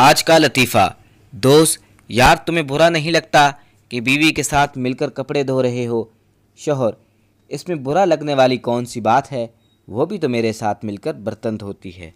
आज का लतीफ़ा दोस्त यार तुम्हें बुरा नहीं लगता कि बीवी के साथ मिलकर कपड़े धो रहे हो शोहर इसमें बुरा लगने वाली कौन सी बात है वो भी तो मेरे साथ मिलकर बर्तन धोती है